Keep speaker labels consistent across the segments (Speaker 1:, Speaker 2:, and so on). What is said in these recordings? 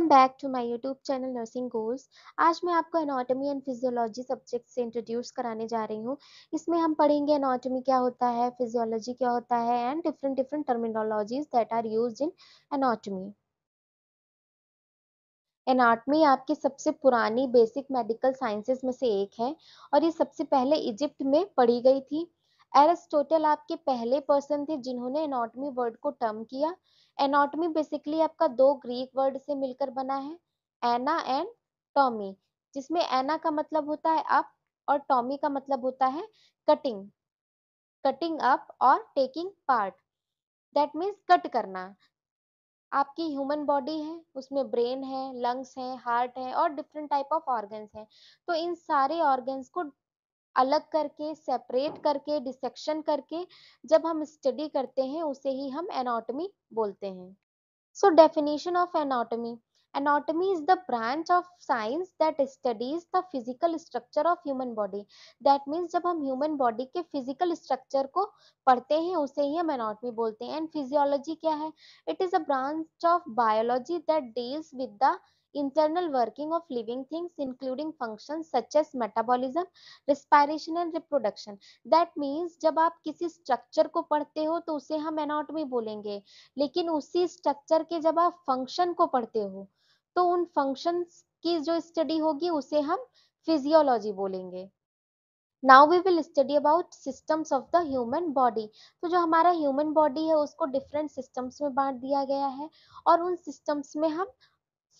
Speaker 1: Welcome back to my YouTube channel nursing goals आज मैं आपको एनाटॉमी एंड फिजियोलॉजी सब्जेक्ट से इंट्रोड्यूस कराने जा रही हूँ इसमें हम पढ़ेंगे एनाटॉमी क्या होता है फिजियोलॉजी क्या होता है and different different terminologies that are use in anatomy anatomy आपकी सबसे पुरानी बेसिक मेडिकल साइंसेज में से एक है और ये सबसे पहले इजिप्ट में पढ़ी गई थी एरिस्टोटल आपके पहले पर्सन थे जिन्होंने एनाटमी वर्ड को टर्म किया एनाटॉमी बेसिकली आपका दो ग्रीक वर्ड से मिलकर बना है एना एंड टॉमी जिसमें एना का मतलब होता है अप और टॉमी का मतलब होता है कटिंग कटिंग अप और taking part that means cut करना आपकी ह्यूमन बॉडी है उसमें ब्रेन है लंग्स है हार्ट है और डिफरेंट टाइप ऑफ ऑर्गन्स हैं तो इन सारे ऑर्गन्स को अलग करके सेपरेट करके डिसेक्शन करके जब हम स्टडी करते हैं उसे ही हम एनाटॉमी बोलते हैं so definition of anatomy anatomy is the branch of science that studies the physical structure of human body that means जब हम human body के physical structure को पढ़ते हैं उसे ही हम anatomy बोलते हैं and physiology क्या है it is a branch of biology that deals with the internal working of living things including functions such as metabolism respiration and reproduction that means जब आप किसी स्ट्रक्चर को पढ़ते हो तो उसे हम एनाटॉमी बोलेंगे लेकिन उसी स्ट्रक्चर के जब आप फंक्शन को पढ़ते हो तो उन फंक्शंस की जो स्टडी होगी उसे हम फिजियोलॉजी बोलेंगे Now we will study about systems of the human body. तो जो हमारा ह्यूमन बॉडी है उसको डिफरेंट सिस्टम्स में बांट दिया गया है और उन सिस्टम्स में हम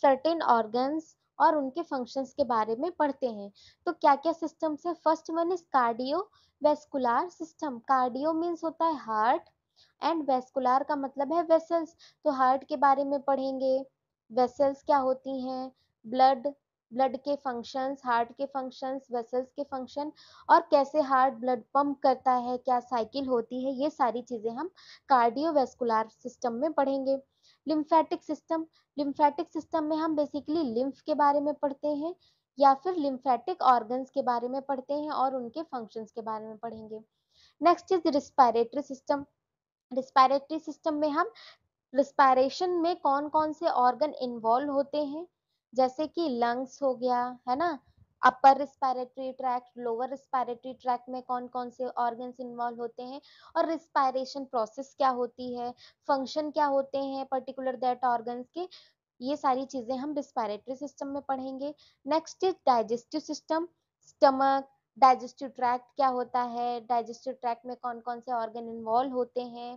Speaker 1: सर्टेन ऑर्गन्स और उनके फंक्शंस के बारे में पढ़ते हैं तो क्या क्या सिस्टम्स है first one is cardio vascular system cardio means होता है हार्ट एंड वेस्कुलर का मतलब है वेसल्स तो हार्ट के बारे में पढ़ेंगे वेसल्स क्या होती हैं ब्लड ब्लड के फंक्शंस हार्ट के फंक्शंस वेसल्स के फंक्शन और कैसे हार्ट ब्लड पंप करता है क्या साइकिल होती है ये सारी चीज़ें हम कार्डियोवेस्कुलर सिस्टम में पढ़ेंगे लिम्फेटिक सिस्टम लिम्फेटिक सिस्टम में हम बेसिकली लिम्फ के बारे में पढ़ते हैं या फिर लिम्फेटिक ऑर्गन्स के बारे में पढ़ते हैं और उनके फंक्शंस के बारे में पढ़ेंगे next is respiratory system respiratory system में हम रिस्पायरेशन में कौन कौन से ऑर्गन इन्वॉल्व होते हैं जैसे कि लंग्स हो गया है ना upper respiratory tract lower respiratory tract में कौन कौन से ऑर्गन्स इन्वॉल्व होते हैं और रिस्पायरेशन प्रोसेस क्या होती है फंक्शन क्या होते हैं पर्टिकुलर दैट ऑर्गन्स के ये सारी चीज़ें हम रिस्पायरेटरी सिस्टम में पढ़ेंगे next is digestive system stomach digestive tract क्या होता है डाइजेस्टिव ट्रैक्ट में कौन कौन से ऑर्गन इन्वॉल्व होते हैं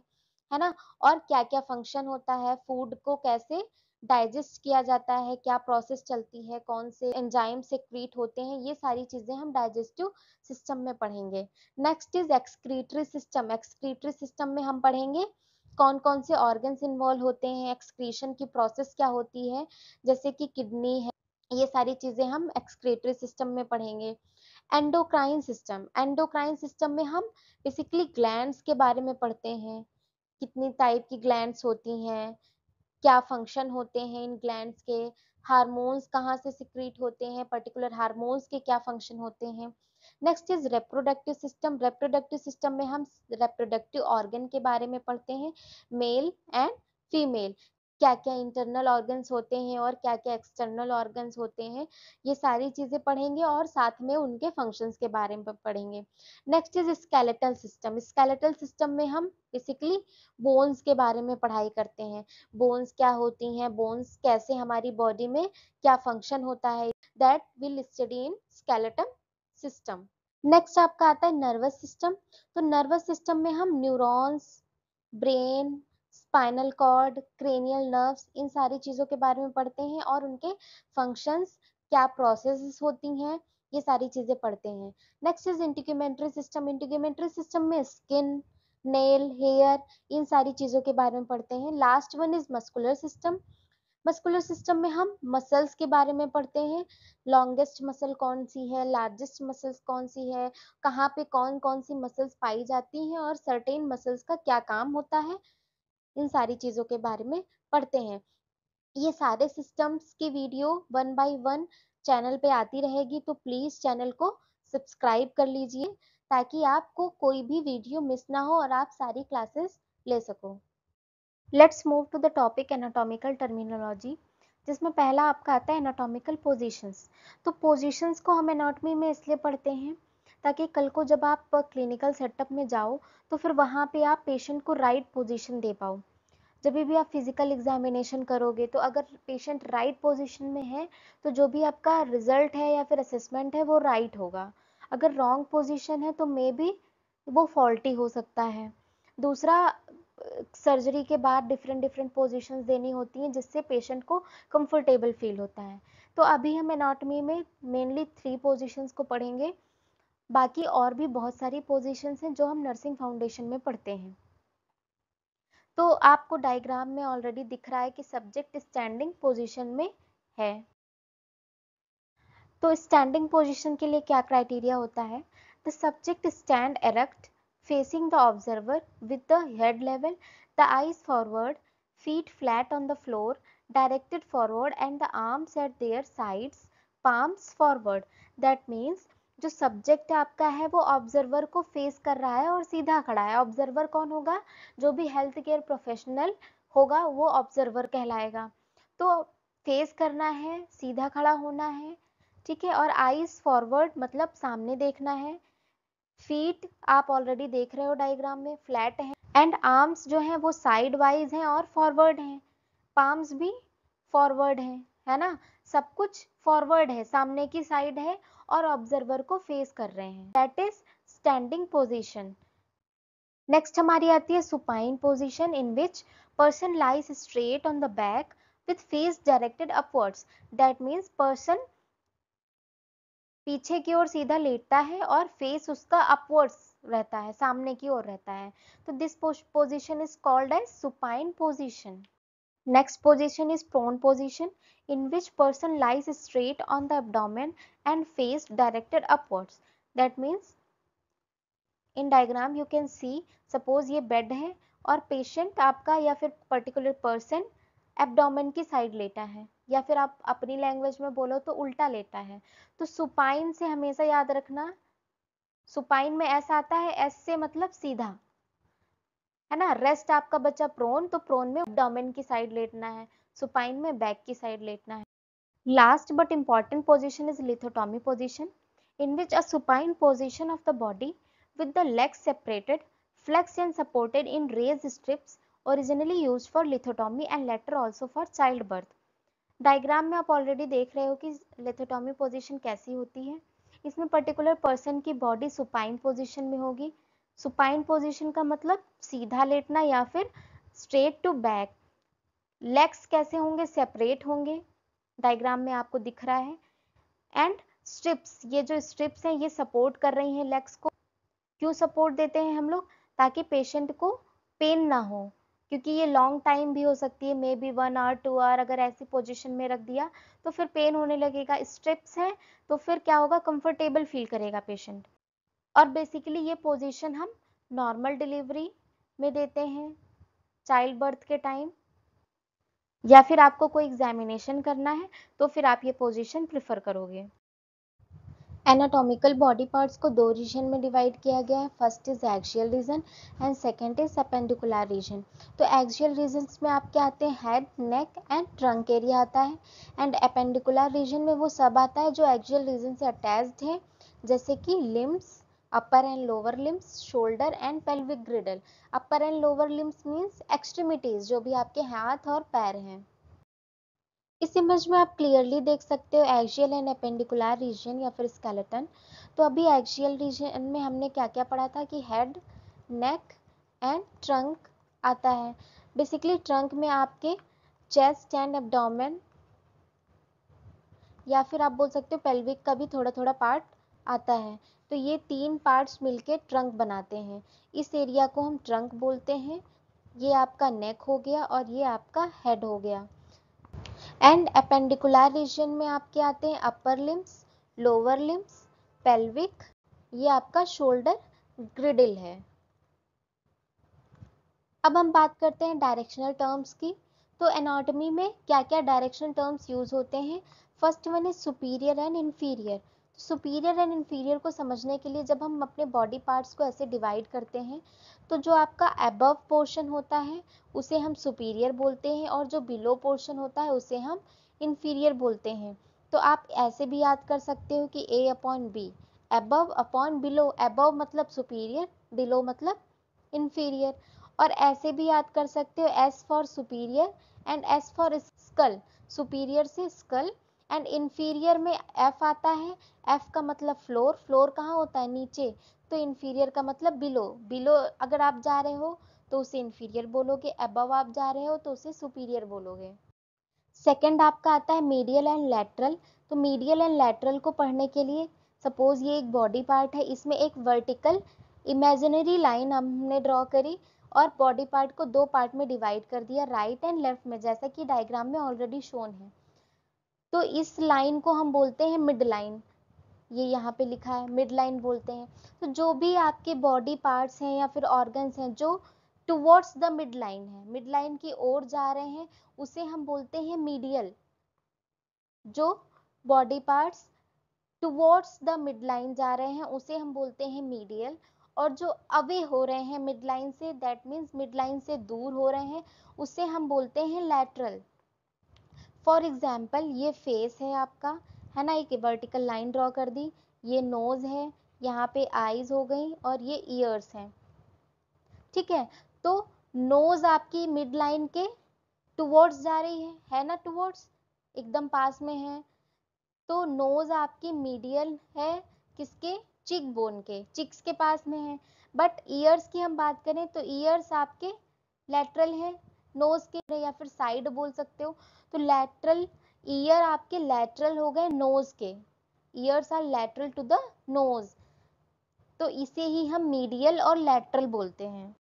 Speaker 1: है ना और क्या क्या फंक्शन होता है फूड को कैसे डाइजेस्ट किया जाता है क्या प्रोसेस चलती है कौन से एंजाइम से क्रिएट होते हैं ये सारी चीज़ें हम डाइजेस्टिव सिस्टम में पढ़ेंगे next is excretory system excretory system में हम पढ़ेंगे कौन कौन से ऑर्गन्स इन्वॉल्व होते हैं एक्सक्रीशन की प्रोसेस क्या होती है जैसे कि किडनी है ये सारी चीज़ें हम एक्सक्रेटरी सिस्टम में पढ़ेंगे एंडोक्राइन सिस्टम एंडोक्राइन सिस्टम में हम बेसिकली ग्लैंड्स के बारे में पढ़ते हैं कितनी टाइप की ग्लैंड्स होती हैं क्या फंक्शन होते हैं इन ग्लैंड्स के हार्मोन्स कहाँ से सिक्रीट होते हैं पर्टिकुलर हार्मोन्स के क्या फंक्शन होते हैं next is reproductive system reproductive system में हम रेप्रोडक्टिव ऑर्गन के बारे में पढ़ते हैं मेल एंड फीमेल क्या क्या इंटरनल ऑर्गन्स होते हैं और क्या क्या एक्सटर्नल ऑर्गन्स होते हैं ये सारी चीज़ें पढ़ेंगे और साथ में उनके फंक्शंस के बारे में पढ़ेंगे next is skeletal system skeletal system में हम बेसिकली बोन्स के बारे में पढ़ाई करते हैं बोन्स क्या होती हैं बोन्स कैसे हमारी बॉडी में क्या फंक्शन होता है that will study in skeletal system next आपका आता है नर्वस सिस्टम तो नर्वस सिस्टम में हम neurons brain spinal cord cranial nerves इन सारी चीज़ों के बारे में पढ़ते हैं और उनके फंक्शंस क्या प्रोसेस होती हैं ये सारी चीज़ें पढ़ते हैं next is integumentary system integumentary system में स्किन नेल हेयर इन सारी चीज़ों के बारे में पढ़ते हैं last one is muscular system muscular system में हम मसल्स के बारे में पढ़ते हैं लॉन्गेस्ट मसल कौन सी है लार्जेस्ट मसल्स कौन सी है कहाँ पे कौन कौन सी मसल्स पाई जाती हैं और सर्टेन मसल्स का क्या काम होता है इन सारी चीज़ों के बारे में पढ़ते हैं ये सारे सिस्टम्स की video one by one channel पे आती रहेगी तो प्लीज़ चैनल को सब्सक्राइब कर लीजिए ताकि आपको कोई भी वीडियो मिस ना हो और आप सारी क्लासेस ले सको let's move to the topic anatomical terminology जिसमें पहला आपका आता है एनाटॉमिकल पोजीशंस तो पोजीशंस को हम एनाटॉमी में इसलिए पढ़ते हैं ताकि कल को जब आप क्लिनिकल सेटअप में जाओ तो फिर वहाँ पे आप पेशेंट को राइट पोजीशन दे पाओ जब भी आप फिज़िकल एग्जामिनेशन करोगे तो अगर पेशेंट राइट पोजीशन में है तो जो भी आपका रिजल्ट है या फिर असेसमेंट है वो राइट होगा अगर रॉन्ग पोजीशन है तो मे बी वो फॉल्टी हो सकता है दूसरा सर्जरी के बाद डिफरेंट डिफरेंट पोजीशंस देनी होती हैं जिससे पेशेंट को कंफर्टेबल फील होता है तो अभी हम एनाटमी में मेनली थ्री पोजीशंस को पढ़ेंगे बाकी और भी बहुत सारी पोजिशन है जो हम नर्सिंग फाउंडेशन में पढ़ते हैं तो आपको डायग्राम में ऑलरेडी दिख रहा है कि सब्जेक्ट स्टैंडिंग पोजीशन में है तो स्टैंडिंग पोजीशन के लिए क्या क्राइटेरिया होता है the subject stand erect facing the observer with the head level the eyes forward feet flat on the floor directed forward and the arms at their sides palms forward that means जो subject आपका है वो observer को face कर रहा है और सीधा खड़ा है ऑब्जर्वर कौन होगा जो भी हेल्थ केयर प्रोफेशनल होगा वो ऑब्जर्वर कहलाएगा तो फेस करना है सीधा खड़ा होना है ठीक है और आईज फॉरवर्ड मतलब सामने देखना है फीट आप ऑलरेडी देख रहे हो डायग्राम में फ्लैट है एंड आर्म्स जो है वो साइड वाइज हैं और फॉरवर्ड हैं पाम्स भी फॉरवर्ड हैं है ना सब कुछ फॉरवर्ड है सामने की साइड है और ऑब्जर्वर को फेस कर रहे हैं that is standing position next हमारी आती है supine position in which person lies straight on the back with face directed upwards that means person पीछे की ओर सीधा लेटता है और फेस उसका अपवर्ड्स रहता है सामने की ओर रहता है तो this position is called as supine position Next position is prone position in which person lies straight on the abdomen and face directed upwards. That means in diagram you can see suppose ये bed है और patient आपका या फिर particular person abdomen की side लेटा है या फिर आप अपनी लैंग्वेज में बोलो तो उल्टा लेटा है तो सुपाइन से हमेशा याद रखना सुपाइन में ऐसा आता है एस से मतलब सीधा है ना रेस्ट आपका बच्चा प्रोन तो प्रोन में डोमेन की साइड लेटना है सुपाइन में बैक की साइड लेटना है last but important position is lithotomy position in which a supine position of the body with the legs separated, flexed and supported in raised strips originally used for lithotomy and later also for childbirth. Diagram में आप already देख रहे हो कि लेथोटॉमी position कैसी होती है इसमें पर्टिकुलर पर्सन की बॉडी सुपाइन पोजीशन में होगी सुपाइन पोजिशन का मतलब सीधा लेटना या फिर स्ट्रेट टू बैक लेग्स कैसे होंगे सेपरेट होंगे डायग्राम में आपको दिख रहा है एंड स्ट्रिप्स ये जो स्ट्रिप्स हैं ये सपोर्ट कर रही हैं लेग्स को क्यों सपोर्ट देते हैं हम लोग ताकि पेशेंट को पेन ना हो क्योंकि ये लॉन्ग टाइम भी हो सकती है maybe one hour two hour अगर ऐसी पोजीशन में रख दिया तो फिर पेन होने लगेगा स्ट्रिप्स हैं तो फिर क्या होगा कंफर्टेबल फील करेगा पेशेंट और बेसिकली ये पोजीशन हम नॉर्मल डिलीवरी में देते हैं चाइल्ड बर्थ के टाइम या फिर आपको कोई एग्जामिनेशन करना है तो फिर आप ये पोजीशन प्रिफर करोगे एनाटॉमिकल बॉडी पार्ट्स को दो रीजन में डिवाइड किया गया है first is axial region and second is appendicular region तो एक्शियल रीजन में आप क्या आते हैं head neck and trunk area आता है एंड अपेंडिकुलर रीजन में वो सब आता है जो एक्शियल रीजन से अटैच्ड है जैसे कि limbs upper and lower limbs shoulder and pelvic girdle upper and lower limbs means extremities जो भी आपके हाथ और पैर हैं इस इमेज में आप क्लियरली देख सकते हो एक्शियल एंड अपेंडिकुलर रीजन या फिर स्केलेटन तो अभी एक्शियल रीजन में हमने क्या क्या पढ़ा था कि हेड नेक एंड ट्रंक आता है बेसिकली ट्रंक में आपके चेस्ट एंड एबडोमेन या फिर आप बोल सकते हो पेल्विक का भी थोड़ा थोड़ा पार्ट आता है तो ये तीन पार्ट्स मिलके ट्रंक बनाते हैं इस एरिया को हम ट्रंक बोलते हैं ये आपका नेक हो गया और ये आपका हेड हो गया एंड अपेंडिकुलर रीजन में आपके आते हैं upper limbs lower limbs pelvic ये आपका शोल्डर ग्रिडिल है अब हम बात करते हैं डायरेक्शनल टर्म्स की तो एनाटॉमी में क्या क्या डायरेक्शनल टर्म्स यूज होते हैं first one is superior and inferior superior and inferior को समझने के लिए जब हम अपने बॉडी पार्ट्स को ऐसे डिवाइड करते हैं तो जो आपका एबव पोर्शन होता है उसे हम सुपीरियर बोलते हैं और जो बिलो पोर्शन होता है उसे हम इन्फीरियर बोलते हैं तो आप ऐसे भी याद कर सकते हो कि A upon B above upon below above मतलब सुपीरियर बिलो मतलब इन्फीरियर और ऐसे भी याद कर सकते हो S for superior and S for skull superior से स्कल एंड इन्फीरियर में एफ आता है एफ का मतलब फ्लोर फ्लोर कहाँ होता है नीचे तो इन्फीरियर का मतलब बिलो बिलो अगर आप जा रहे हो तो उसे इन्फीरियर बोलोगे अबव आप जा रहे हो तो उसे सुपीरियर बोलोगे सेकेंड आपका आता है मीडियल एंड लेटरल तो मीडियल एंड लेटरल को पढ़ने के लिए सपोज ये एक बॉडी पार्ट है इसमें एक वर्टिकल इमेजिनरी लाइन हमने ड्रॉ करी और बॉडी पार्ट को दो पार्ट में डिवाइड कर दिया राइट एंड लेफ्ट में जैसा कि डायग्राम में ऑलरेडी शोन है तो इस लाइन को हम बोलते हैं मिड लाइन ये यहाँ पे लिखा है मिड लाइन बोलते हैं तो जो भी आपके बॉडी पार्ट्स हैं या फिर ऑर्गन्स हैं जो टुवर्ड्स द मिड लाइन है मिड लाइन की ओर जा रहे हैं उसे हम बोलते हैं मीडियल जो body parts towards the mid line जा रहे हैं उसे हम बोलते हैं मीडियल और जो अवे हो रहे हैं मिड लाइन से दैट मीन्स मिड लाइन से दूर हो रहे हैं उसे हम बोलते हैं लैटरल फॉर एग्ज़ाम्पल ये फेस है आपका है ना एक वर्टिकल लाइन ड्रॉ कर दी ये नोज़ है यहाँ पे आईज हो गई और ये ईयर्स हैं ठीक है तो नोज़ आपकी मिड लाइन के टुवर्ड्स जा रही है है ना टुवर्ड्स एकदम पास में है तो नोज़ आपकी मीडियल है किसके चिक बोन के चिक्स के पास में है बट ईयर्स की हम बात करें तो ईयर्स आपके लेटरल हैं नोज के या फिर साइड बोल सकते हो तो लैटरल ईयर आपके लैटरल हो गए नोज के ears are lateral to the nose तो इसे ही हम मीडियल और लैटरल बोलते हैं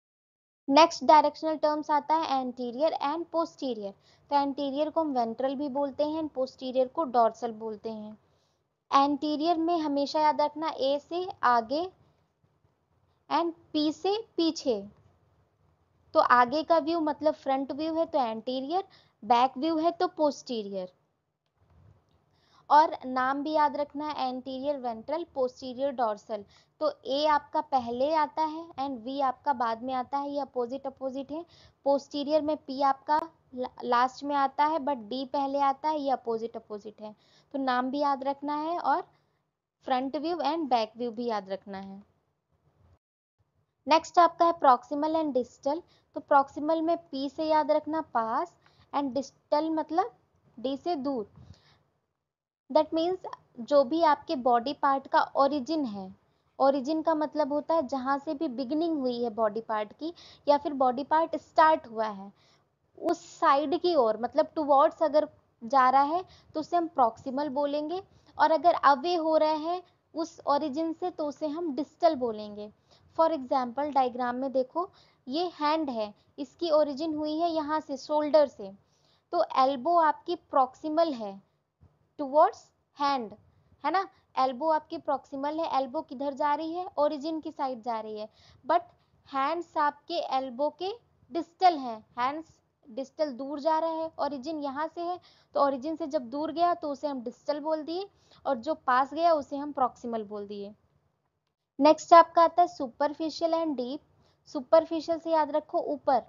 Speaker 1: नेक्स्ट डायरेक्शनल टर्म्स आता है एंटीरियर एंड पोस्टीरियर तो एंटीरियर को हम वेंट्रल भी बोलते हैं एंड पोस्टीरियर को डॉर्सल बोलते हैं एंटीरियर में हमेशा याद रखना ए से आगे एंड पी से पीछे तो आगे का व्यू मतलब फ्रंट व्यू है तो एंटीरियर बैक व्यू है तो पोस्टीरियर और नाम भी याद रखना है एंटीरियर वेंट्रल पोस्टीरियर डोर्सल तो ए आपका पहले आता है एंड वी आपका बाद में आता है ये अपोजिट अपोजिट है पोस्टीरियर में पी आपका लास्ट में आता है बट डी पहले आता है ये अपोजिट अपोजिट है तो नाम भी याद रखना है और front view and back view भी याद रखना है नेक्स्ट आपका है प्रॉक्सिमल एंड डिजिटल तो प्रॉक्सिमल में पी से याद रखना पास एंड डिजिटल मतलब डी से दूर दैट मीन्स जो भी आपके बॉडी पार्ट का ओरिजिन है ओरिजिन का मतलब होता है जहाँ से भी बिगनिंग हुई है बॉडी पार्ट की या फिर बॉडी पार्ट स्टार्ट हुआ है उस साइड की ओर मतलब टुवर्ड्स अगर जा रहा है तो उसे हम प्रॉक्सिमल बोलेंगे और अगर अवे हो रहा है उस ओरिजिन से तो उसे हम डिस्टल बोलेंगे फॉर एग्जाम्पल डाइग्राम में देखो ये हैंड है इसकी ओरिजिन हुई है यहाँ से शोल्डर से तो एल्बो आपकी प्रॉक्सिमल है टूवर्ड्स हैंड है ना एल्बो आपकी प्रॉक्सिमल है एल्बो किधर जा रही है ओरिजिन की साइड जा रही है बट हैंड्स आपके एल्बो के डिस्टल हैं हैंड्स डिस्टल दूर जा रहा है ओरिजिन यहाँ से है तो ओरिजिन से जब दूर गया तो उसे हम डिस्टल बोल दिए और जो पास गया उसे हम प्रॉक्सिमल बोल दिए नेक्स्ट आपका आता है सुपरफिशियल एंड डीप सुपरफिशियल से याद रखो ऊपर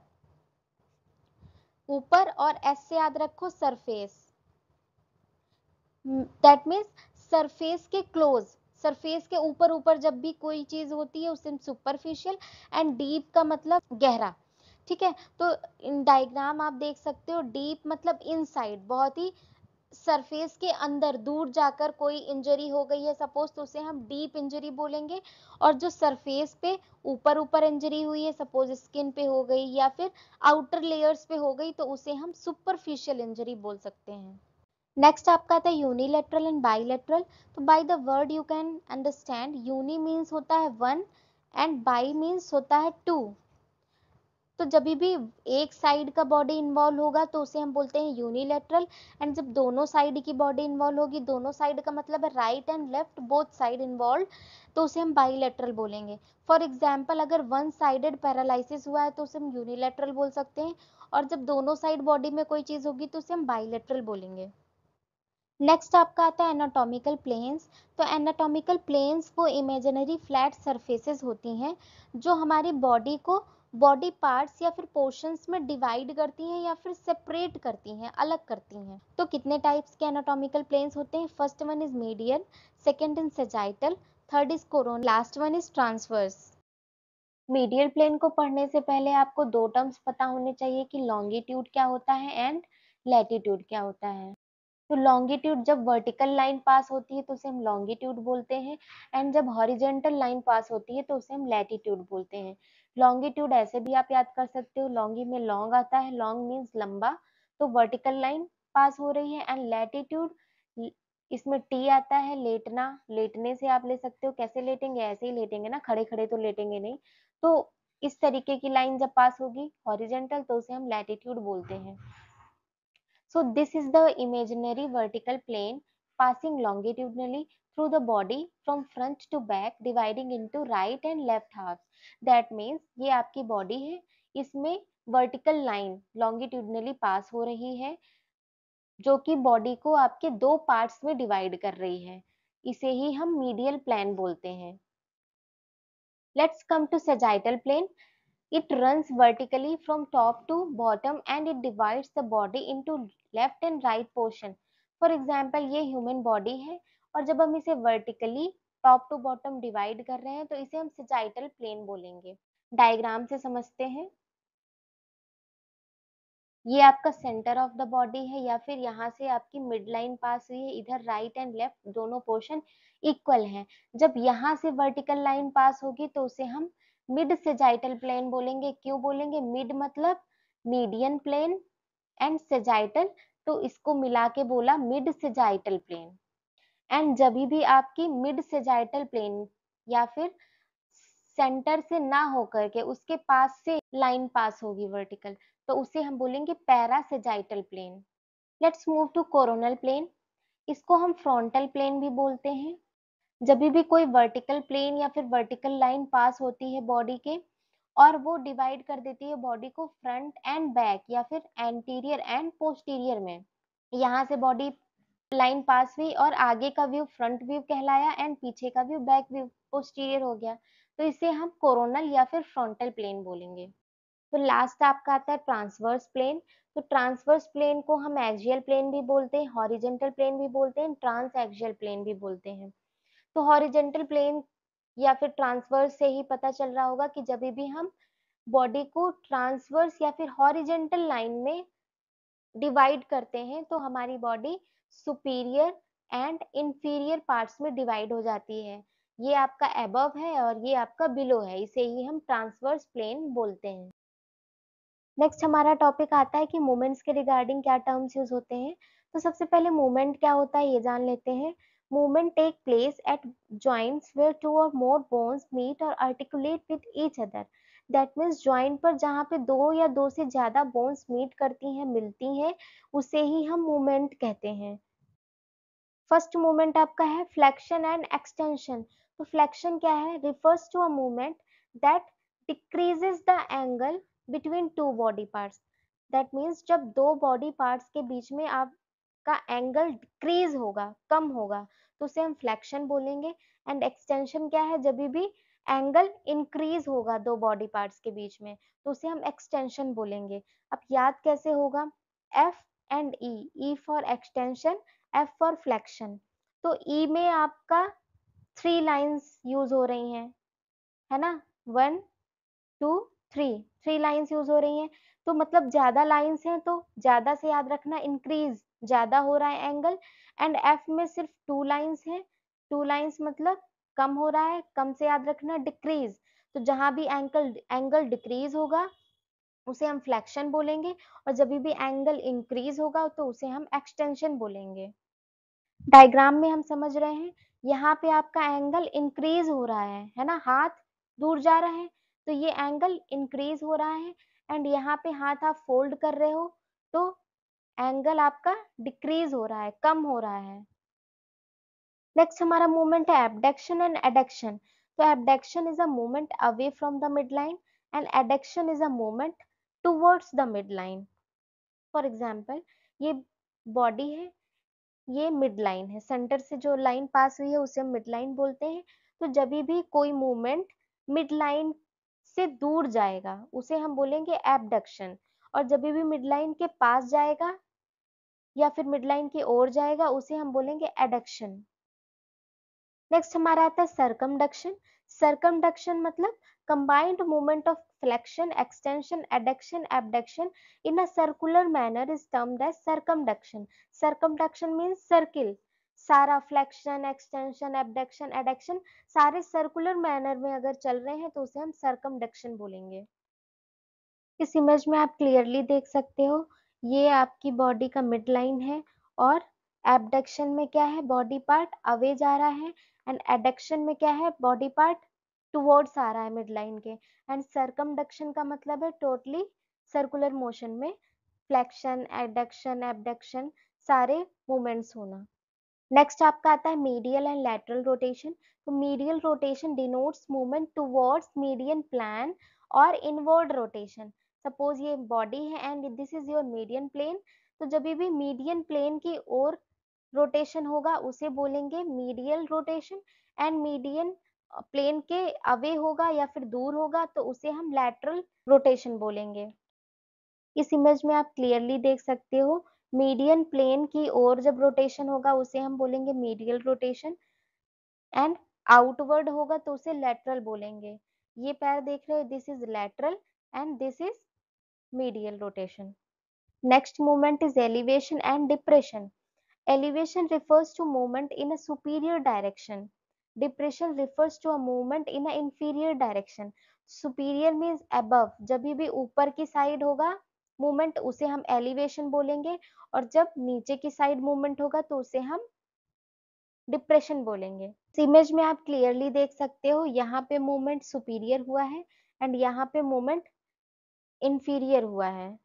Speaker 1: ऊपर और एस से याद रखो सरफेस दैट मीन्स सरफेस के क्लोज सरफेस के ऊपर ऊपर जब भी कोई चीज होती है उसे सुपरफिशियल एंड डीप का मतलब गहरा ठीक है तो डायग्राम आप देख सकते हो डीप मतलब इनसाइड बहुत ही सरफेस के अंदर दूर जाकर कोई इंजरी हो गई है सपोज तो उसे हम डीप इंजरी बोलेंगे और जो सरफेस पे ऊपर ऊपर इंजरी हुई है सपोज स्किन पे हो गई या फिर आउटर लेयर्स पे हो गई तो उसे हम सुपरफिशियल इंजरी बोल सकते हैं नेक्स्ट आपका आता है यूनिलेटरल एंड बाईलेटरल तो by the word you can understand uni means होता है वन एंड बाई मीन्स होता है टू तो जब भी एक साइड का बॉडी इन्वॉल्व होगा तो उसे हम बोलते हैं यूनिलेटरल एंड जब दोनों साइड की बॉडी इन्वॉल्व होगी दोनों साइड का मतलब है right and left both side involve तो उसे हम बाईलेटरल बोलेंगे फॉर एग्जाम्पल अगर वन साइडेड पैरालिसिस हुआ है तो उसे हम यूनिलेटरल बोल सकते हैं और जब दोनों साइड बॉडी में कोई चीज़ होगी तो उसे हम बाइलेटरल बोलेंगे नेक्स्ट आपका आता है एनाटॉमिकल प्लेन्स तो एनाटॉमिकल प्लेन्स वो इमेजिनरी फ्लैट सरफेसेस होती हैं जो हमारी बॉडी को बॉडी पार्ट्स या फिर पोर्शंस में डिवाइड करती हैं या फिर सेपरेट करती हैं अलग करती हैं तो कितने टाइप्स के एनाटॉमिकल प्लेन्स होते हैं first one is medial second is sagittal third is coronal last one is transverse medial plane को पढ़ने से पहले आपको दो टर्म्स पता होने चाहिए कि लॉन्गिट्यूड क्या होता है एंड लैटिट्यूड क्या होता है तो लॉन्गिट्यूड जब वर्टिकल लाइन पास होती है तो उसे हम लॉन्गिट्यूड बोलते हैं एंड जब हॉरिजेंटल लाइन पास होती है तो उसे हम लैटिट्यूड बोलते हैं लॉन्गिट्यूड ऐसे भी आप याद कर सकते हो लॉन्गी में लॉन्ग आता है लॉन्ग मीन्स लंबा तो वर्टिकल लाइन पास हो रही है एंड लैटिट्यूड इसमें टी आता है लेटना लेटने से आप ले सकते हो कैसे लेटेंगे ऐसे ही लेटेंगे ना खड़े खड़े तो लेटेंगे नहीं तो इस तरीके की लाइन जब पास होगी हॉरिजेंटल तो उसे हम लैटिट्यूड बोलते हैं so this is the imaginary vertical plane passing longitudinally through the body from front to back dividing into right and left halves that means ये आपकी body है इसमें vertical line longitudinally pass हो रही है जो कि body को आपके दो parts में divide कर रही है इसे ही हम medial plane बोलते हैं let's come to sagittal plane it runs vertically from top to bottom and it divides the body into left and right portion for example ये human body है और जब हम इसे vertically top to bottom divide कर रहे हैं तो इसे हम सिजाइटल प्लेन बोलेंगे डायग्राम से समझते हैं ये आपका सेंटर ऑफ द बॉडी है या फिर यहाँ से आपकी मिड लाइन पास हुई है इधर राइट एंड लेफ्ट दोनों पोर्शन इक्वल हैं जब यहाँ से वर्टिकल लाइन पास होगी तो उसे हम मिड सेजाइटल प्लेन बोलेंगे क्यों बोलेंगे मिड मतलब मीडियन प्लेन एंड सेजाइटल तो इसको मिला के बोला मिड सेजाइटल प्लेन एंड जब भी आपकी मिड सेजाइटल प्लेन या फिर सेंटर से ना होकर के उसके पास से लाइन पास होगी वर्टिकल तो उसे हम बोलेंगे parasagittal plane let's move to coronal plane इसको हम फ्रंटल प्लेन भी बोलते हैं जब भी कोई वर्टिकल प्लेन या फिर वर्टिकल लाइन पास होती है बॉडी के और वो डिवाइड कर देती है बॉडी को फ्रंट एंड बैक या फिर एंटीरियर एंड पोस्टीरियर में यहाँ से बॉडी लाइन पास हुई और आगे का व्यू फ्रंट व्यू कहलाया एंड पीछे का व्यू बैक व्यू पोस्टीरियर हो गया तो इसे हम कोरोनल या फिर फ्रंटल प्लेन बोलेंगे तो लास्ट आपका आता है ट्रांसवर्स प्लेन तो ट्रांसवर्स प्लेन को हम एक्जियल प्लेन भी बोलते हैं हॉरिजेंटल प्लेन भी बोलते हैं ट्रांस एक्जियल प्लेन भी बोलते हैं तो हॉरिजेंटल प्लेन या फिर ट्रांसवर्स से ही पता चल रहा होगा कि जब भी हम बॉडी को ट्रांसवर्स या फिर हॉरिजेंटल लाइन में डिवाइड करते हैं तो हमारी body superior and inferior parts में डिवाइड हो जाती है ये आपका एबव है और ये आपका बिलो है इसे ही हम ट्रांसवर्स प्लेन बोलते हैं नेक्स्ट हमारा टॉपिक आता है कि मोमेंट्स के रिगार्डिंग क्या टर्म्स यूज होते हैं तो सबसे पहले मोमेंट क्या होता है ये जान लेते हैं movement take place at joints where two or more bones meet और articulate with each other that means joint पर जहाँ पे दो या दो से ज़्यादा बोन्स मीट करती हैं मिलती हैं उसे ही हम मूवमेंट कहते हैं फर्स्ट मूवमेंट आपका है फ्लेक्शन एंड एक्सटेंशन तो फ्लेक्शन क्या है refers to a movement that decreases the angle between two body parts that means जब दो बॉडी पार्ट्स के बीच में आपका एंगल डिक्रीज होगा कम होगा तो उसे हम फ्लैक्शन बोलेंगे एंड एक्सटेंशन क्या है जब भी एंगल इंक्रीज होगा दो बॉडी पार्ट्स के बीच में तो उसे हम एक्सटेंशन बोलेंगे अब याद कैसे होगा F and E E for extension F for flexion तो ई e में आपका थ्री लाइंस यूज हो रही हैं है ना one two three three lines use हो रही हैं तो मतलब ज्यादा लाइंस हैं तो ज्यादा से याद रखना इंक्रीज ज्यादा हो रहा है एंगल एंड एफ में सिर्फ टू लाइंस हैं टू लाइंस मतलब कम हो रहा है कम से याद रखना डिक्रीज तो जहां भी एंकल एंगल डिक्रीज होगा उसे हम फ्लैक्शन बोलेंगे और जब भी एंगल इंक्रीज होगा तो उसे हम एक्सटेंशन बोलेंगे डायग्राम में हम समझ रहे हैं यहाँ पे आपका एंगल इंक्रीज हो रहा है है ना हाथ दूर जा रहा है तो ये एंगल इंक्रीज हो रहा है एंड यहाँ पे हाथ आप फोल्ड कर रहे हो तो एंगल आपका डिक्रीज हो रहा है कम हो रहा है नेक्स्ट हमारा मूवमेंट है abduction and adduction so abduction is a movement away from the mid line and adduction is a movement towards the mid line for example ये बॉडी है ये मिड लाइन है सेंटर से जो लाइन पास हुई है उसे मिड लाइन बोलते हैं तो जब भी कोई मूवमेंट मिड लाइन से दूर जाएगा उसे हम बोलेंगे एबडक्शन और जब भी मिड लाइन के पास जाएगा या फिर मिड लाइन की ओर जाएगा उसे हम बोलेंगे एडक्शन नेक्स्ट हमारा आता है सर्कमडक्शन सर्कमडक्शन मतलब combined movement of flexion extension adduction abduction in a circular manner is termed as circumduction circumduction means circle सारा फ्लेक्शन एक्सटेंशन एबडक्शन एडक्शन सारे सर्कुलर मैनर में अगर चल रहे हैं तो उसे हम सर्कमडक्शन बोलेंगे इस इमेज में आप क्लियरली देख सकते हो ये आपकी बॉडी का मिड लाइन है और एबडक्शन में क्या है बॉडी पार्ट अवे जा रहा है एंड एडक्शन में क्या है बॉडी पार्ट टुवर्ड्स आ रहा है मिड लाइन के एंड सरकमडक्शन का मतलब है टोटली सर्कुलर मोशन में फ्लैक्शन एडक्शन एबडक्शन सारे मूवमेंट्स होना नेक्स्ट आपका आता है मीडियल एंड लैटरल रोटेशन तो medial rotation denotes movement towards median plane और इनवर्ड रोटेशन सपोज ये बॉडी है and this is your median plane तो जब भी मीडियन प्लेन की ओर रोटेशन होगा उसे बोलेंगे medial rotation and median plane के अवे होगा या फिर दूर होगा तो उसे हम लैटरल रोटेशन बोलेंगे इस इमेज में आप क्लियरली देख सकते हो मीडियन प्लेन की ओर जब रोटेशन होगा उसे हम बोलेंगे मीडियल रोटेशन एंड आउटवर्ड होगा तो उसे लेटरल बोलेंगे ये पैर देख रहे हो this is lateral and this is medial rotation next movement is elevation and depression Elevation refers to movement in a superior direction. Depression refers to a movement in a inferior direction. Superior means above. जब भी ऊपर की side होगा movement उसे हम elevation बोलेंगे और जब नीचे की साइड मूवमेंट होगा तो उसे हम डिप्रेशन बोलेंगे इस इमेज में आप क्लियरली देख सकते हो यहाँ पे मूवमेंट सुपीरियर हुआ है एंड यहाँ पे मूवमेंट इन्फीरियर हुआ है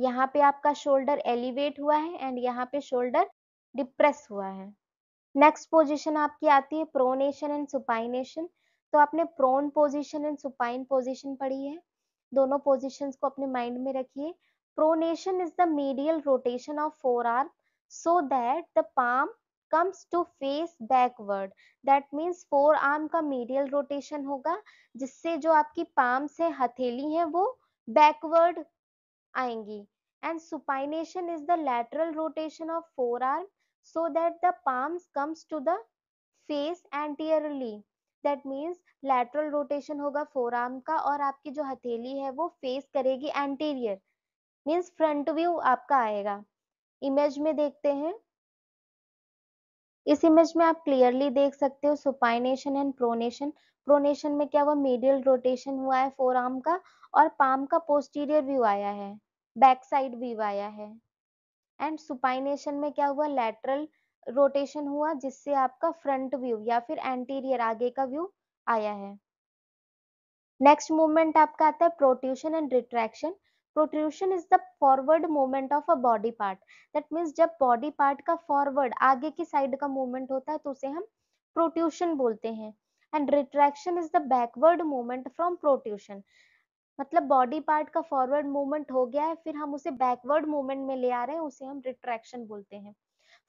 Speaker 1: यहाँ पे आपका शोल्डर एलिवेट हुआ है एंड यहाँ पे शोल्डर डिप्रेस हुआ है नेक्स्ट पोजिशन आपकी आती है प्रोनेशन एंड सुपाइनेशन तो आपने prone position and supine position पढ़ी है दोनों पोजिशन को अपने माइंड में रखिए pronation is the medial rotation of forearm so that the palm comes to face backward that means forearm का मीडियल रोटेशन होगा जिससे जो आपकी पाम्स है हथेली है वो बैकवर्ड आएंगी and supination is the lateral rotation of forearm so that the palms comes to the face anteriorly that means lateral rotation होगा forearm का और आपकी जो हथेली है वो face करेगी anterior means front view आपका आएगा image में देखते हैं इस इमेज में आप क्लियरली देख सकते हो सुपाइनेशन एंड प्रोनेशन प्रोनेशन में क्या हुआ मीडियल रोटेशन हुआ है फोर आर्म का और पाम का पोस्टीरियर व्यू आया है बैक साइड व्यू आया है एंड सुपाइनेशन में क्या हुआ लेटरल रोटेशन हुआ जिससे आपका फ्रंट व्यू या फिर एंटीरियर आगे का व्यू आया है नेक्स्ट मूवमेंट आपका आता है protrusion and retraction protrusion is the forward movement of a body part that means जब बॉडी पार्ट का फॉरवर्ड आगे की साइड का मूवमेंट होता है तो उसे हम प्रोट्यूशन बोलते हैं and retraction is the backward movement from protrusion मतलब बॉडी पार्ट का फॉरवर्ड मूवमेंट हो गया है फिर हम उसे बैकवर्ड मूवमेंट में ले आ रहे हैं उसे हम रिट्रैक्शन बोलते हैं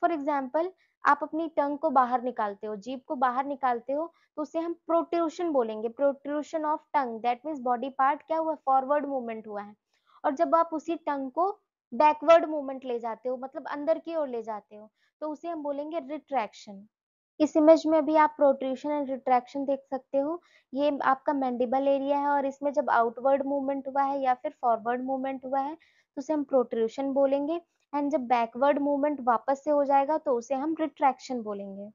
Speaker 1: फॉर एग्जाम्पल आप अपनी टंग को बाहर निकालते हो जीप को बाहर निकालते हो तो उसे हम प्रोट्रूशन बोलेंगे protrusion of tongue that means body part क्या हुआ फॉरवर्ड मूवमेंट हुआ है और जब आप उसी टंग को बैकवर्ड मूवमेंट ले जाते हो मतलब अंदर की ओर ले जाते हो तो उसे हम बोलेंगे रिट्रैक्शन इस इमेज में भी आप प्रोट्रूशन एंड रिट्रैक्शन देख सकते हो ये आपका मैंडिबल एरिया है और इसमें जब आउटवर्ड मूवमेंट हुआ है या फिर फॉरवर्ड मूवमेंट हुआ है तो उसे हम प्रोट्रूशन बोलेंगे एंड जब बैकवर्ड मूवमेंट वापस से हो जाएगा तो उसे हम रिट्रैक्शन बोलेंगे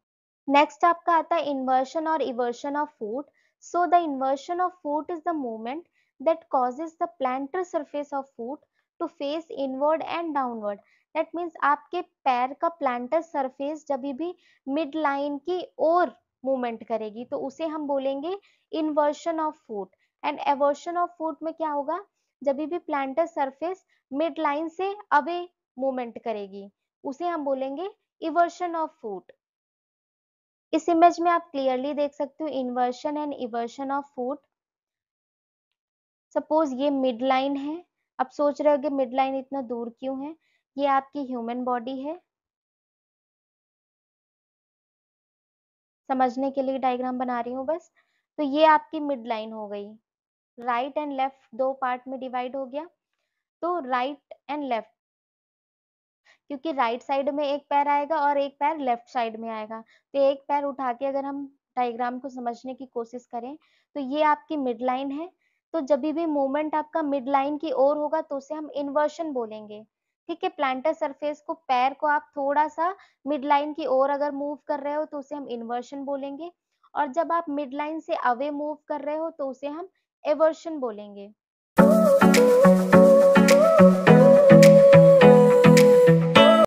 Speaker 1: नेक्स्ट आपका आता है इन्वर्शन और eversion of foot so the inversion of foot is the movement that causes the plantar surface of foot to face inward and downward that means आपके पैर का प्लांटर सरफेस जब भी मिड लाइन की ओर मूवमेंट करेगी तो उसे हम बोलेंगे inversion of foot and eversion of foot में क्या होगा जब भी प्लांटर सरफेस मिड लाइन से अवे मूवमेंट करेगी उसे हम बोलेंगे इवर्शन ऑफ फूट इस इमेज में आप क्लियरली देख सकते हो inversion and eversion of foot suppose ये मिड लाइन है आप सोच रहे हो मिड लाइन इतना दूर क्यों है ये आपकी ह्यूमन बॉडी है समझने के लिए डायग्राम बना रही हूँ बस तो ये आपकी मिड लाइन हो गई राइट एंड लेफ्ट दो पार्ट में डिवाइड हो गया तो राइट एंड लेफ्ट क्योंकि राइट साइड में एक पैर आएगा और एक पैर लेफ्ट साइड में आएगा तो एक पैर उठा के अगर हम डायग्राम को समझने की कोशिश करें तो ये आपकी मिड लाइन है तो जब भी मूवमेंट आपका मिड लाइन की ओर होगा तो उसे हम इन्वर्शन बोलेंगे ठीक है प्लांटर सरफेस को पैर को आप थोड़ा सा मिड लाइन की ओर अगर मूव कर रहे हो तो उसे हम इन्वर्शन बोलेंगे और जब आप मिड लाइन से अवे मूव कर रहे हो तो उसे हम एवर्शन बोलेंगे